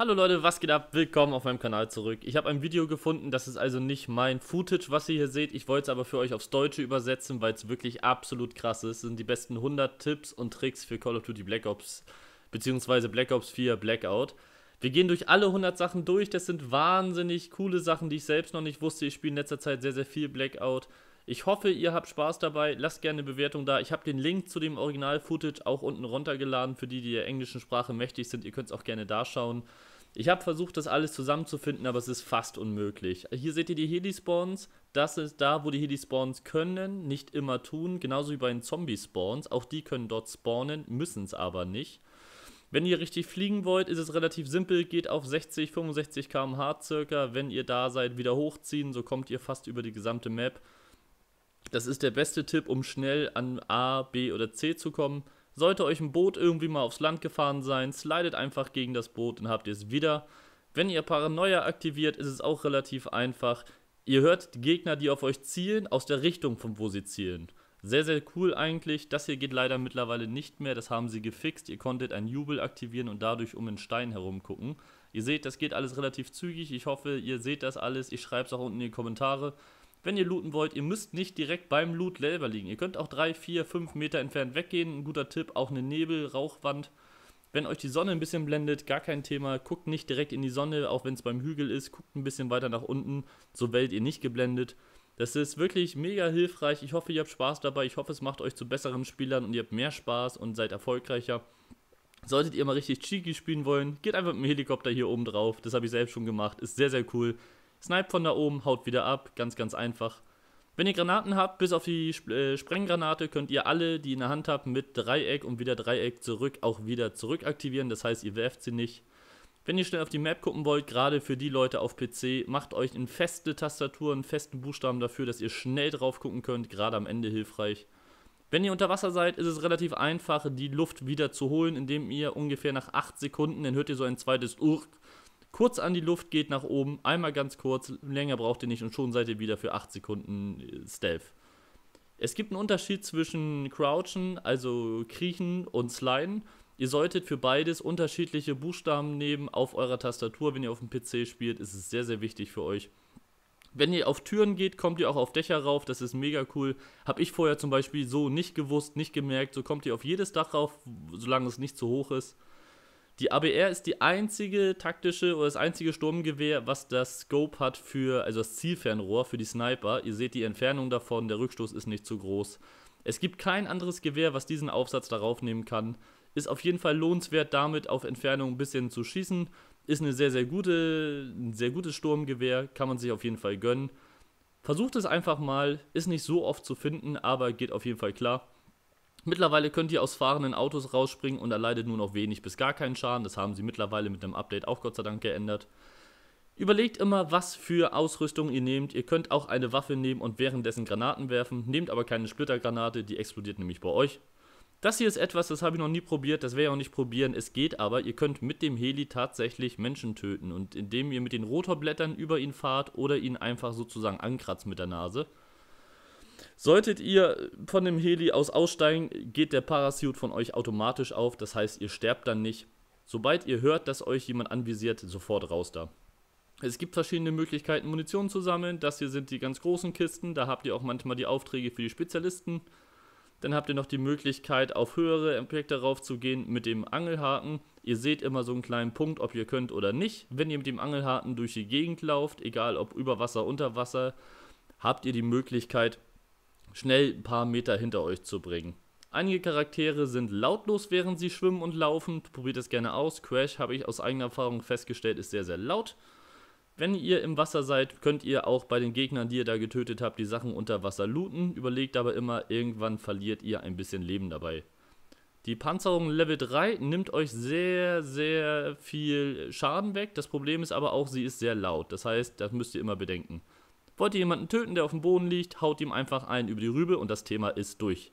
Hallo Leute, was geht ab? Willkommen auf meinem Kanal zurück. Ich habe ein Video gefunden, das ist also nicht mein Footage, was ihr hier seht. Ich wollte es aber für euch aufs Deutsche übersetzen, weil es wirklich absolut krass ist. Es sind die besten 100 Tipps und Tricks für Call of Duty Black Ops, beziehungsweise Black Ops 4 Blackout. Wir gehen durch alle 100 Sachen durch. Das sind wahnsinnig coole Sachen, die ich selbst noch nicht wusste. Ich spiele in letzter Zeit sehr, sehr viel Blackout. Ich hoffe, ihr habt Spaß dabei. Lasst gerne eine Bewertung da. Ich habe den Link zu dem Original-Footage auch unten runtergeladen für die, die der englischen Sprache mächtig sind. Ihr könnt es auch gerne da schauen. Ich habe versucht, das alles zusammenzufinden, aber es ist fast unmöglich. Hier seht ihr die Heli-Spawns. Das ist da, wo die Heli-Spawns können, nicht immer tun. Genauso wie bei den Zombie-Spawns. Auch die können dort spawnen, müssen es aber nicht. Wenn ihr richtig fliegen wollt, ist es relativ simpel. Geht auf 60, 65 km/h circa. Wenn ihr da seid, wieder hochziehen. So kommt ihr fast über die gesamte Map. Das ist der beste Tipp, um schnell an A, B oder C zu kommen. Sollte euch ein Boot irgendwie mal aufs Land gefahren sein, slidet einfach gegen das Boot und habt ihr es wieder. Wenn ihr Paranoia aktiviert, ist es auch relativ einfach. Ihr hört die Gegner, die auf euch zielen, aus der Richtung, von wo sie zielen. Sehr, sehr cool eigentlich. Das hier geht leider mittlerweile nicht mehr. Das haben sie gefixt. Ihr konntet ein Jubel aktivieren und dadurch um den Stein herumgucken. Ihr seht, das geht alles relativ zügig. Ich hoffe, ihr seht das alles. Ich schreibe es auch unten in die Kommentare wenn ihr looten wollt, ihr müsst nicht direkt beim Loot selber liegen. Ihr könnt auch 3, 4, 5 Meter entfernt weggehen. Ein guter Tipp, auch eine Nebel, Rauchwand. Wenn euch die Sonne ein bisschen blendet, gar kein Thema. Guckt nicht direkt in die Sonne, auch wenn es beim Hügel ist. Guckt ein bisschen weiter nach unten, so werdet ihr nicht geblendet. Das ist wirklich mega hilfreich. Ich hoffe, ihr habt Spaß dabei. Ich hoffe, es macht euch zu besseren Spielern und ihr habt mehr Spaß und seid erfolgreicher. Solltet ihr mal richtig cheeky spielen wollen, geht einfach mit dem Helikopter hier oben drauf. Das habe ich selbst schon gemacht. Ist sehr, sehr cool. Snipe von da oben, haut wieder ab, ganz, ganz einfach. Wenn ihr Granaten habt, bis auf die äh, Sprenggranate, könnt ihr alle, die in der Hand habt, mit Dreieck und wieder Dreieck zurück, auch wieder zurück aktivieren. Das heißt, ihr werft sie nicht. Wenn ihr schnell auf die Map gucken wollt, gerade für die Leute auf PC, macht euch eine feste Tastatur, einen festen Buchstaben dafür, dass ihr schnell drauf gucken könnt, gerade am Ende hilfreich. Wenn ihr unter Wasser seid, ist es relativ einfach, die Luft wieder zu holen, indem ihr ungefähr nach 8 Sekunden, dann hört ihr so ein zweites Urk kurz an die Luft, geht nach oben, einmal ganz kurz, länger braucht ihr nicht und schon seid ihr wieder für 8 Sekunden äh, Stealth. Es gibt einen Unterschied zwischen Crouchen, also Kriechen und Sliden. Ihr solltet für beides unterschiedliche Buchstaben nehmen auf eurer Tastatur. Wenn ihr auf dem PC spielt, ist es sehr, sehr wichtig für euch. Wenn ihr auf Türen geht, kommt ihr auch auf Dächer rauf. Das ist mega cool. Hab ich vorher zum Beispiel so nicht gewusst, nicht gemerkt. So kommt ihr auf jedes Dach rauf, solange es nicht zu hoch ist. Die ABR ist die einzige taktische oder das einzige Sturmgewehr, was das Scope hat für, also das Zielfernrohr für die Sniper. Ihr seht die Entfernung davon, der Rückstoß ist nicht zu groß. Es gibt kein anderes Gewehr, was diesen Aufsatz darauf nehmen kann. Ist auf jeden Fall lohnenswert, damit auf Entfernung ein bisschen zu schießen. Ist eine sehr, sehr gute, ein sehr gutes Sturmgewehr, kann man sich auf jeden Fall gönnen. Versucht es einfach mal, ist nicht so oft zu finden, aber geht auf jeden Fall klar. Mittlerweile könnt ihr aus fahrenden Autos rausspringen und erleidet nur noch wenig bis gar keinen Schaden. Das haben sie mittlerweile mit einem Update auch Gott sei Dank geändert. Überlegt immer, was für Ausrüstung ihr nehmt. Ihr könnt auch eine Waffe nehmen und währenddessen Granaten werfen. Nehmt aber keine Splittergranate, die explodiert nämlich bei euch. Das hier ist etwas, das habe ich noch nie probiert, das werde ich auch nicht probieren. Es geht aber, ihr könnt mit dem Heli tatsächlich Menschen töten. Und indem ihr mit den Rotorblättern über ihn fahrt oder ihn einfach sozusagen ankratzt mit der Nase, Solltet ihr von dem Heli aus aussteigen, geht der Parasuit von euch automatisch auf. Das heißt, ihr sterbt dann nicht. Sobald ihr hört, dass euch jemand anvisiert, sofort raus da. Es gibt verschiedene Möglichkeiten, Munition zu sammeln. Das hier sind die ganz großen Kisten. Da habt ihr auch manchmal die Aufträge für die Spezialisten. Dann habt ihr noch die Möglichkeit, auf höhere Objekte raufzugehen mit dem Angelhaken. Ihr seht immer so einen kleinen Punkt, ob ihr könnt oder nicht. Wenn ihr mit dem Angelhaken durch die Gegend lauft, egal ob über Wasser, unter Wasser, habt ihr die Möglichkeit, schnell ein paar Meter hinter euch zu bringen. Einige Charaktere sind lautlos, während sie schwimmen und laufen. Probiert das gerne aus. Crash habe ich aus eigener Erfahrung festgestellt, ist sehr, sehr laut. Wenn ihr im Wasser seid, könnt ihr auch bei den Gegnern, die ihr da getötet habt, die Sachen unter Wasser looten. Überlegt aber immer, irgendwann verliert ihr ein bisschen Leben dabei. Die Panzerung Level 3 nimmt euch sehr, sehr viel Schaden weg. Das Problem ist aber auch, sie ist sehr laut. Das heißt, das müsst ihr immer bedenken. Wollt ihr jemanden töten, der auf dem Boden liegt, haut ihm einfach einen über die Rübe und das Thema ist durch.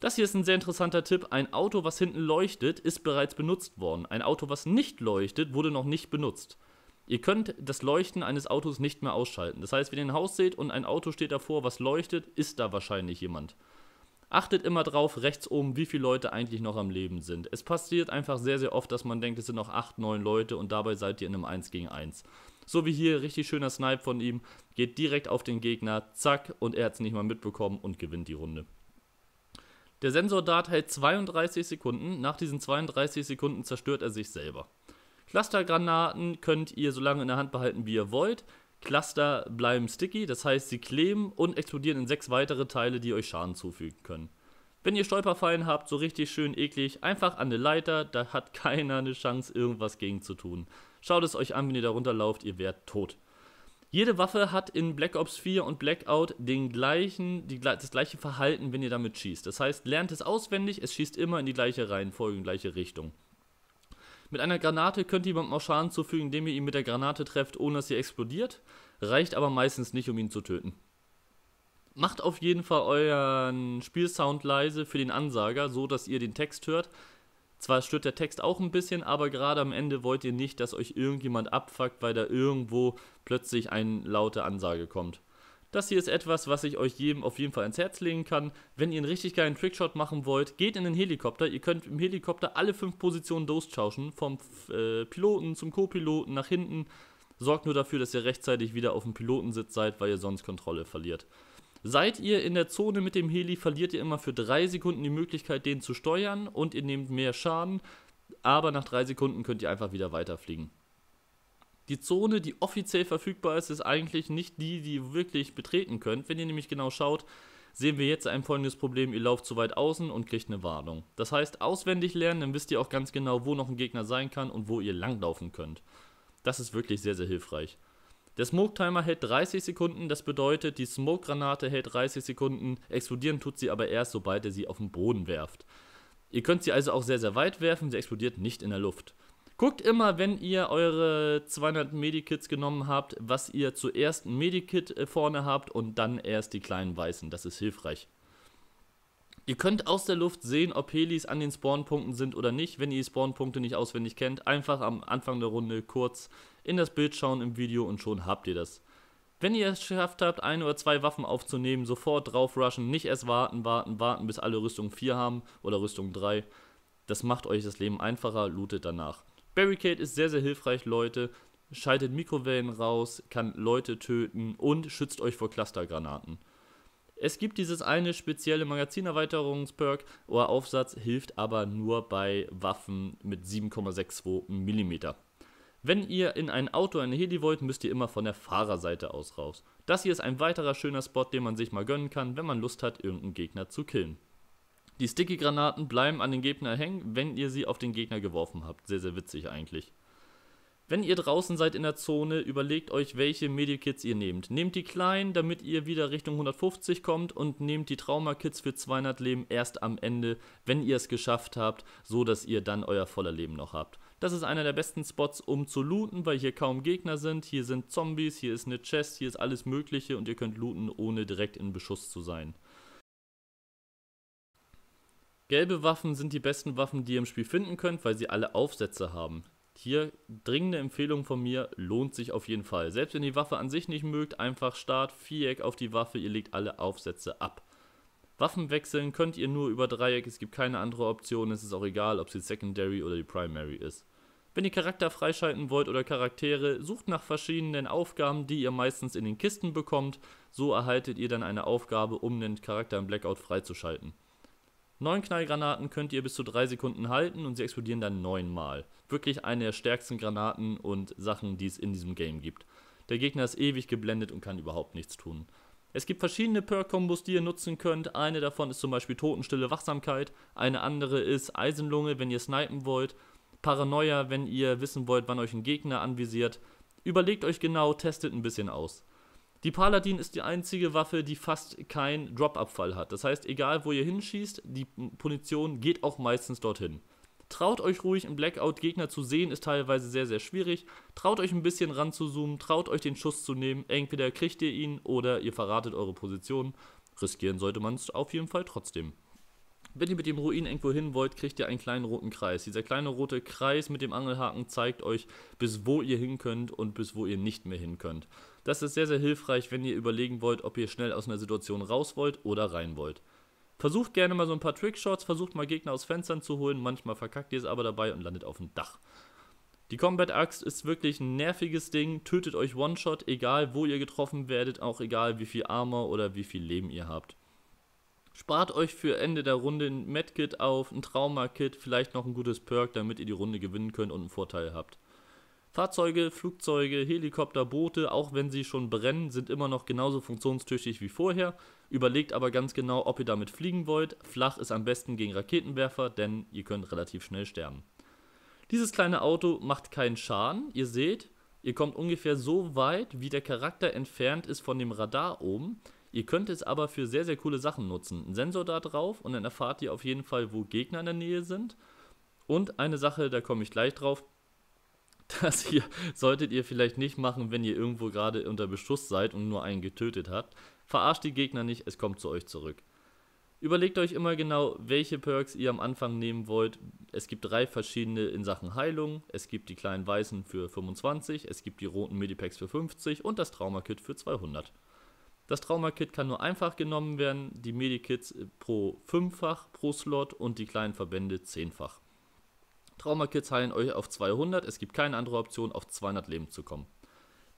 Das hier ist ein sehr interessanter Tipp. Ein Auto, was hinten leuchtet, ist bereits benutzt worden. Ein Auto, was nicht leuchtet, wurde noch nicht benutzt. Ihr könnt das Leuchten eines Autos nicht mehr ausschalten. Das heißt, wenn ihr ein Haus seht und ein Auto steht davor, was leuchtet, ist da wahrscheinlich jemand. Achtet immer drauf, rechts oben, wie viele Leute eigentlich noch am Leben sind. Es passiert einfach sehr, sehr oft, dass man denkt, es sind noch 8, 9 Leute und dabei seid ihr in einem 1 gegen 1. So wie hier, richtig schöner Snipe von ihm. Geht direkt auf den Gegner, zack, und er hat es nicht mal mitbekommen und gewinnt die Runde. Der Sensordart hält 32 Sekunden. Nach diesen 32 Sekunden zerstört er sich selber. Clustergranaten könnt ihr so lange in der Hand behalten, wie ihr wollt. Cluster bleiben sticky, das heißt, sie kleben und explodieren in sechs weitere Teile, die euch Schaden zufügen können. Wenn ihr Stolperfallen habt, so richtig schön eklig, einfach an eine Leiter, da hat keiner eine Chance, irgendwas gegen zu tun. Schaut es euch an, wenn ihr da runterlauft, ihr wärt tot. Jede Waffe hat in Black Ops 4 und Blackout den gleichen, die, das gleiche Verhalten, wenn ihr damit schießt. Das heißt, lernt es auswendig, es schießt immer in die gleiche Reihenfolge, in die gleiche Richtung. Mit einer Granate könnt ihr jemandem auch Schaden zufügen, indem ihr ihn mit der Granate trefft, ohne dass sie explodiert. Reicht aber meistens nicht, um ihn zu töten. Macht auf jeden Fall euren Spielsound leise für den Ansager, so dass ihr den Text hört, zwar stört der Text auch ein bisschen, aber gerade am Ende wollt ihr nicht, dass euch irgendjemand abfuckt, weil da irgendwo plötzlich eine laute Ansage kommt. Das hier ist etwas, was ich euch jedem auf jeden Fall ans Herz legen kann. Wenn ihr einen richtig geilen Trickshot machen wollt, geht in den Helikopter. Ihr könnt im Helikopter alle fünf Positionen durchschauschen, vom äh, Piloten zum Co-Piloten nach hinten. Sorgt nur dafür, dass ihr rechtzeitig wieder auf dem Pilotensitz seid, weil ihr sonst Kontrolle verliert. Seid ihr in der Zone mit dem Heli, verliert ihr immer für drei Sekunden die Möglichkeit, den zu steuern und ihr nehmt mehr Schaden, aber nach drei Sekunden könnt ihr einfach wieder weiterfliegen. Die Zone, die offiziell verfügbar ist, ist eigentlich nicht die, die ihr wirklich betreten könnt. Wenn ihr nämlich genau schaut, sehen wir jetzt ein folgendes Problem, ihr lauft zu weit außen und kriegt eine Warnung. Das heißt, auswendig lernen, dann wisst ihr auch ganz genau, wo noch ein Gegner sein kann und wo ihr langlaufen könnt. Das ist wirklich sehr, sehr hilfreich. Der Smoke-Timer hält 30 Sekunden, das bedeutet, die Smoke-Granate hält 30 Sekunden, explodieren tut sie aber erst, sobald ihr sie auf den Boden werft. Ihr könnt sie also auch sehr, sehr weit werfen, sie explodiert nicht in der Luft. Guckt immer, wenn ihr eure 200 Medikits genommen habt, was ihr zuerst ein Medikit äh, vorne habt und dann erst die kleinen weißen. Das ist hilfreich. Ihr könnt aus der Luft sehen, ob Helis an den Spawnpunkten sind oder nicht. Wenn ihr die Spawnpunkte nicht auswendig kennt, einfach am Anfang der Runde kurz in das Bild schauen im Video und schon habt ihr das. Wenn ihr es geschafft habt, ein oder zwei Waffen aufzunehmen, sofort drauf rushen, nicht erst warten, warten, warten, bis alle Rüstung 4 haben oder Rüstung 3. Das macht euch das Leben einfacher, lootet danach. Barricade ist sehr, sehr hilfreich, Leute. Schaltet Mikrowellen raus, kann Leute töten und schützt euch vor Clustergranaten. Es gibt dieses eine spezielle Magazinerweiterungsperk, euer Aufsatz hilft aber nur bei Waffen mit 7,62 mm. Wenn ihr in ein Auto eine Heli wollt, müsst ihr immer von der Fahrerseite aus raus. Das hier ist ein weiterer schöner Spot, den man sich mal gönnen kann, wenn man Lust hat, irgendeinen Gegner zu killen. Die Sticky-Granaten bleiben an den Gegner hängen, wenn ihr sie auf den Gegner geworfen habt. Sehr, sehr witzig eigentlich. Wenn ihr draußen seid in der Zone, überlegt euch, welche Medikits ihr nehmt. Nehmt die kleinen, damit ihr wieder Richtung 150 kommt und nehmt die Traumakits für 200 Leben erst am Ende, wenn ihr es geschafft habt, so dass ihr dann euer voller Leben noch habt. Das ist einer der besten Spots, um zu looten, weil hier kaum Gegner sind. Hier sind Zombies, hier ist eine Chest, hier ist alles Mögliche und ihr könnt looten, ohne direkt in Beschuss zu sein. Gelbe Waffen sind die besten Waffen, die ihr im Spiel finden könnt, weil sie alle Aufsätze haben. Hier dringende Empfehlung von mir, lohnt sich auf jeden Fall. Selbst wenn ihr die Waffe an sich nicht mögt, einfach Start, Viereck auf die Waffe, ihr legt alle Aufsätze ab. Waffen wechseln könnt ihr nur über Dreieck, es gibt keine andere Option, es ist auch egal, ob sie Secondary oder die Primary ist. Wenn ihr Charakter freischalten wollt oder Charaktere, sucht nach verschiedenen Aufgaben, die ihr meistens in den Kisten bekommt, so erhaltet ihr dann eine Aufgabe, um den Charakter im Blackout freizuschalten. Neun Knallgranaten könnt ihr bis zu drei Sekunden halten und sie explodieren dann neunmal wirklich eine der stärksten Granaten und Sachen, die es in diesem Game gibt. Der Gegner ist ewig geblendet und kann überhaupt nichts tun. Es gibt verschiedene Perk-Kombos, die ihr nutzen könnt. Eine davon ist zum Beispiel Totenstille Wachsamkeit, eine andere ist Eisenlunge, wenn ihr snipen wollt, Paranoia, wenn ihr wissen wollt, wann euch ein Gegner anvisiert. Überlegt euch genau, testet ein bisschen aus. Die Paladin ist die einzige Waffe, die fast keinen Drop-Abfall hat. Das heißt, egal wo ihr hinschießt, die Munition geht auch meistens dorthin. Traut euch ruhig im Blackout Gegner zu sehen, ist teilweise sehr, sehr schwierig. Traut euch ein bisschen ran zu zoomen, traut euch den Schuss zu nehmen. Entweder kriegt ihr ihn oder ihr verratet eure Position. Riskieren sollte man es auf jeden Fall trotzdem. Wenn ihr mit dem Ruin irgendwo hin wollt, kriegt ihr einen kleinen roten Kreis. Dieser kleine rote Kreis mit dem Angelhaken zeigt euch, bis wo ihr hin könnt und bis wo ihr nicht mehr hin könnt. Das ist sehr, sehr hilfreich, wenn ihr überlegen wollt, ob ihr schnell aus einer Situation raus wollt oder rein wollt. Versucht gerne mal so ein paar Trickshots, versucht mal Gegner aus Fenstern zu holen, manchmal verkackt ihr es aber dabei und landet auf dem Dach. Die Combat-Axt ist wirklich ein nerviges Ding, tötet euch One-Shot, egal wo ihr getroffen werdet, auch egal wie viel Armor oder wie viel Leben ihr habt. Spart euch für Ende der Runde ein Medkit auf, ein Trauma-Kit, vielleicht noch ein gutes Perk, damit ihr die Runde gewinnen könnt und einen Vorteil habt. Fahrzeuge, Flugzeuge, Helikopter, Boote, auch wenn sie schon brennen, sind immer noch genauso funktionstüchtig wie vorher. Überlegt aber ganz genau, ob ihr damit fliegen wollt. Flach ist am besten gegen Raketenwerfer, denn ihr könnt relativ schnell sterben. Dieses kleine Auto macht keinen Schaden. Ihr seht, ihr kommt ungefähr so weit, wie der Charakter entfernt ist von dem Radar oben. Ihr könnt es aber für sehr, sehr coole Sachen nutzen. Ein Sensor da drauf und dann erfahrt ihr auf jeden Fall, wo Gegner in der Nähe sind. Und eine Sache, da komme ich gleich drauf, Das hier solltet ihr vielleicht nicht machen, wenn ihr irgendwo gerade unter Beschuss seid und nur einen getötet habt. Verarscht die Gegner nicht, es kommt zu euch zurück. Überlegt euch immer genau, welche Perks ihr am Anfang nehmen wollt. Es gibt drei verschiedene in Sachen Heilung. Es gibt die kleinen weißen für 25, es gibt die roten Medipacks für 50 und das Traumakit für 200. Das Traumakit kann nur einfach genommen werden, die Medikits pro 5-fach pro Slot und die kleinen Verbände 10-fach. Traumakids heilen euch auf 200, es gibt keine andere Option, auf 200 Leben zu kommen.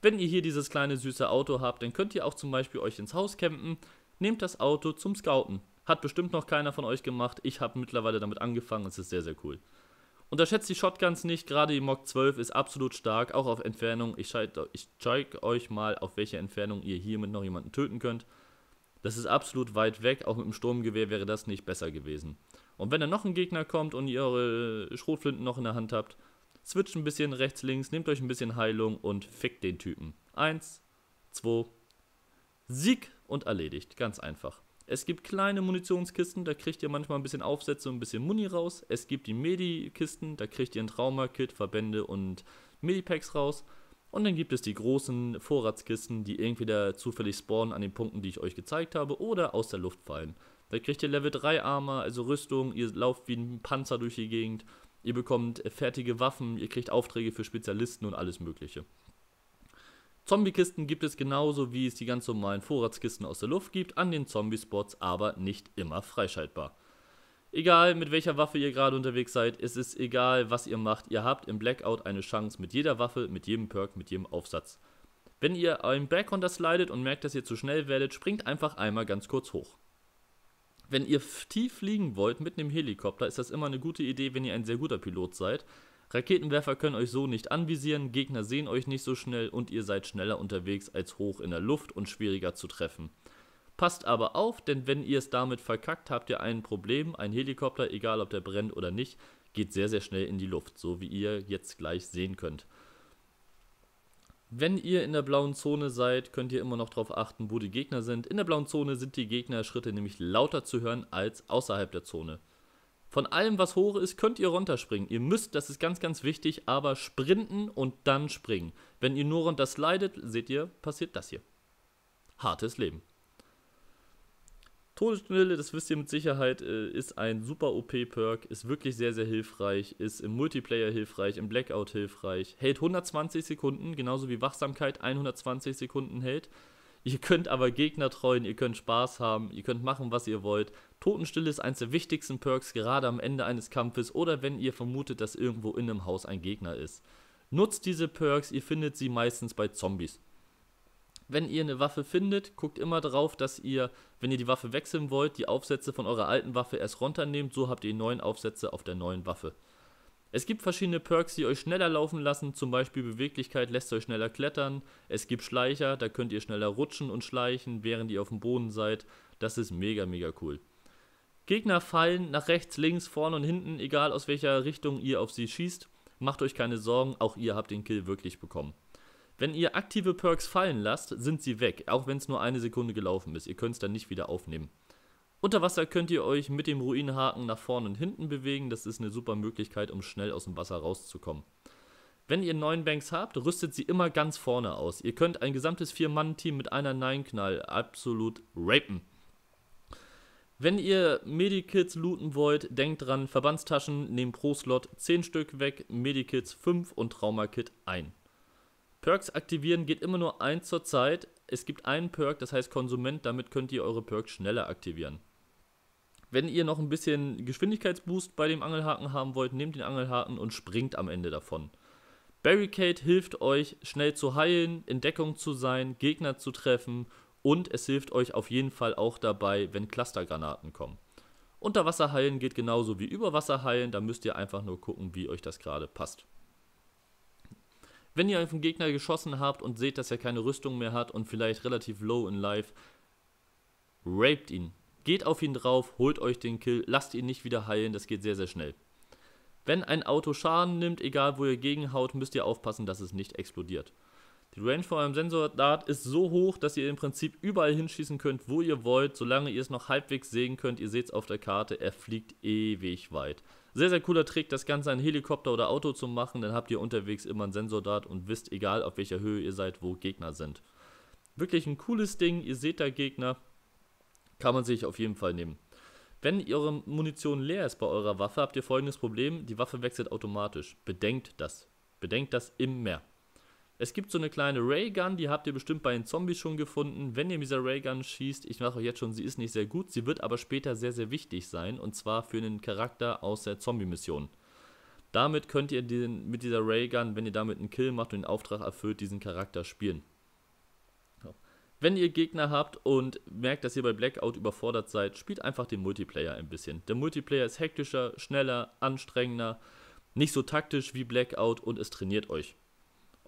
Wenn ihr hier dieses kleine süße Auto habt, dann könnt ihr auch zum Beispiel euch ins Haus campen, nehmt das Auto zum Scouten. Hat bestimmt noch keiner von euch gemacht, ich habe mittlerweile damit angefangen, es ist sehr, sehr cool. Unterschätzt die Shotguns nicht, gerade die Mok 12 ist absolut stark, auch auf Entfernung. Ich, ich zeige euch mal, auf welche Entfernung ihr hiermit noch jemanden töten könnt. Das ist absolut weit weg, auch mit dem Sturmgewehr wäre das nicht besser gewesen. Und wenn dann noch ein Gegner kommt und ihr eure Schrotflinten noch in der Hand habt, switcht ein bisschen rechts, links, nehmt euch ein bisschen Heilung und fickt den Typen. Eins, zwei, Sieg und erledigt. Ganz einfach. Es gibt kleine Munitionskisten, da kriegt ihr manchmal ein bisschen Aufsätze und ein bisschen Muni raus. Es gibt die Medikisten, da kriegt ihr ein Trauma-Kit, Verbände und Medipacks raus. Und dann gibt es die großen Vorratskisten, die entweder zufällig spawnen an den Punkten, die ich euch gezeigt habe, oder aus der Luft fallen. Dann kriegt ihr Level 3 Armor, also Rüstung, ihr lauft wie ein Panzer durch die Gegend, ihr bekommt äh, fertige Waffen, ihr kriegt Aufträge für Spezialisten und alles Mögliche. Zombie-Kisten gibt es genauso wie es die ganz normalen Vorratskisten aus der Luft gibt, an den Zombie-Spots aber nicht immer freischaltbar. Egal mit welcher Waffe ihr gerade unterwegs seid, es ist egal, was ihr macht, ihr habt im Blackout eine Chance mit jeder Waffe, mit jedem Perk, mit jedem Aufsatz. Wenn ihr einen Backhunter slidet und merkt, dass ihr zu schnell werdet, springt einfach einmal ganz kurz hoch wenn ihr tief fliegen wollt mit einem Helikopter, ist das immer eine gute Idee, wenn ihr ein sehr guter Pilot seid. Raketenwerfer können euch so nicht anvisieren, Gegner sehen euch nicht so schnell und ihr seid schneller unterwegs als hoch in der Luft und schwieriger zu treffen. Passt aber auf, denn wenn ihr es damit verkackt, habt ihr ein Problem. Ein Helikopter, egal ob der brennt oder nicht, geht sehr, sehr schnell in die Luft, so wie ihr jetzt gleich sehen könnt. Wenn ihr in der blauen Zone seid, könnt ihr immer noch darauf achten, wo die Gegner sind. In der blauen Zone sind die Gegnerschritte nämlich lauter zu hören als außerhalb der Zone. Von allem, was hoch ist, könnt ihr runterspringen. Ihr müsst, das ist ganz, ganz wichtig, aber sprinten und dann springen. Wenn ihr nur runter slidet, seht ihr, passiert das hier. Hartes Leben. Todesstille, das wisst ihr mit Sicherheit, äh, ist ein super OP-Perk, ist wirklich sehr, sehr hilfreich, ist im Multiplayer hilfreich, im Blackout hilfreich, hält 120 Sekunden, genauso wie Wachsamkeit 120 Sekunden hält. Ihr könnt aber Gegner treuen, ihr könnt Spaß haben, ihr könnt machen, was ihr wollt. Totenstille ist eines der wichtigsten Perks, gerade am Ende eines Kampfes oder wenn ihr vermutet, dass irgendwo in einem Haus ein Gegner ist. Nutzt diese Perks, ihr findet sie meistens bei Zombies wenn ihr eine Waffe findet, guckt immer darauf, dass ihr, wenn ihr die Waffe wechseln wollt, die Aufsätze von eurer alten Waffe erst runternehmt. So habt ihr neuen Aufsätze auf der neuen Waffe. Es gibt verschiedene Perks, die euch schneller laufen lassen, zum Beispiel Beweglichkeit lässt euch schneller klettern, es gibt Schleicher, da könnt ihr schneller rutschen und schleichen, während ihr auf dem Boden seid. Das ist mega, mega cool. Gegner fallen nach rechts, links, vorne und hinten, egal aus welcher Richtung ihr auf sie schießt. Macht euch keine Sorgen, auch ihr habt den Kill wirklich bekommen. Wenn ihr aktive Perks fallen lasst, sind sie weg, auch wenn es nur eine Sekunde gelaufen ist. Ihr könnt es dann nicht wieder aufnehmen. Unter Wasser könnt ihr euch mit dem Ruinenhaken nach vorne und hinten bewegen. Das ist eine super Möglichkeit, um schnell aus dem Wasser rauszukommen. Wenn ihr neun Banks habt, rüstet sie immer ganz vorne aus. Ihr könnt ein gesamtes Vier-Mann-Team mit einer Nein-Knall absolut rapen. Wenn ihr Medikits looten wollt, denkt dran, Verbandstaschen nehmen pro Slot 10 Stück weg, Medikits 5 und Traumakit ein. Perks aktivieren geht immer nur eins zur Zeit. Es gibt einen Perk, das heißt Konsument, damit könnt ihr eure Perks schneller aktivieren. Wenn ihr noch ein bisschen Geschwindigkeitsboost bei dem Angelhaken haben wollt, nehmt den Angelhaken und springt am Ende davon. Barricade hilft euch, schnell zu heilen, in Deckung zu sein, Gegner zu treffen und es hilft euch auf jeden Fall auch dabei, wenn Clustergranaten kommen. Unterwasser heilen geht genauso wie Überwasser heilen, da müsst ihr einfach nur gucken, wie euch das gerade passt wenn ihr auf einen Gegner geschossen habt und seht, dass er keine Rüstung mehr hat und vielleicht relativ low in life, raped ihn. Geht auf ihn drauf, holt euch den Kill, lasst ihn nicht wieder heilen, das geht sehr, sehr schnell. Wenn ein Auto Schaden nimmt, egal wo ihr gegenhaut, müsst ihr aufpassen, dass es nicht explodiert. Die Range von eurem Sensordart ist so hoch, dass ihr im Prinzip überall hinschießen könnt, wo ihr wollt, solange ihr es noch halbwegs sehen könnt. Ihr seht es auf der Karte, er fliegt ewig weit. Sehr, sehr cooler Trick, das Ganze an Helikopter oder Auto zu machen. Dann habt ihr unterwegs immer einen Sensordat und wisst, egal auf welcher Höhe ihr seid, wo Gegner sind. Wirklich ein cooles Ding. Ihr seht da Gegner. Kann man sich auf jeden Fall nehmen. Wenn eure Munition leer ist bei eurer Waffe, habt ihr folgendes Problem: Die Waffe wechselt automatisch. Bedenkt das. Bedenkt das immer. Es gibt so eine kleine Raygun, die habt ihr bestimmt bei den Zombies schon gefunden. Wenn ihr mit dieser Raygun schießt, ich mache euch jetzt schon, sie ist nicht sehr gut, sie wird aber später sehr, sehr wichtig sein. Und zwar für einen Charakter aus der Zombie-Mission. Damit könnt ihr den, mit dieser Raygun, wenn ihr damit einen Kill macht und den Auftrag erfüllt, diesen Charakter spielen. Wenn ihr Gegner habt und merkt, dass ihr bei Blackout überfordert seid, spielt einfach den Multiplayer ein bisschen. Der Multiplayer ist hektischer, schneller, anstrengender, nicht so taktisch wie Blackout und es trainiert euch.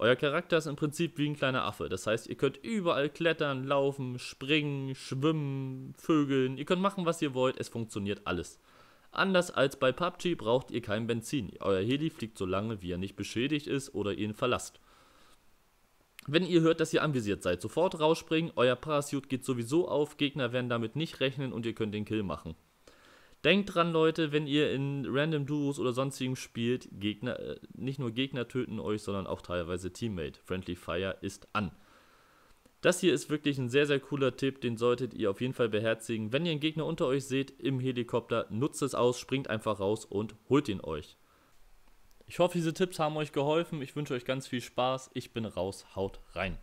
Euer Charakter ist im Prinzip wie ein kleiner Affe. Das heißt, ihr könnt überall klettern, laufen, springen, schwimmen, vögeln. Ihr könnt machen, was ihr wollt. Es funktioniert alles. Anders als bei PUBG braucht ihr kein Benzin. Euer Heli fliegt so lange, wie er nicht beschädigt ist oder ihn verlasst. Wenn ihr hört, dass ihr anvisiert seid, sofort rausspringen. Euer Parasuit geht sowieso auf. Gegner werden damit nicht rechnen und ihr könnt den Kill machen. Denkt dran, Leute, wenn ihr in Random Duos oder sonstigem spielt, Gegner, äh, nicht nur Gegner töten euch, sondern auch teilweise Teammate. Friendly Fire ist an. Das hier ist wirklich ein sehr, sehr cooler Tipp, den solltet ihr auf jeden Fall beherzigen. Wenn ihr einen Gegner unter euch seht im Helikopter, nutzt es aus, springt einfach raus und holt ihn euch. Ich hoffe, diese Tipps haben euch geholfen. Ich wünsche euch ganz viel Spaß. Ich bin raus, haut rein.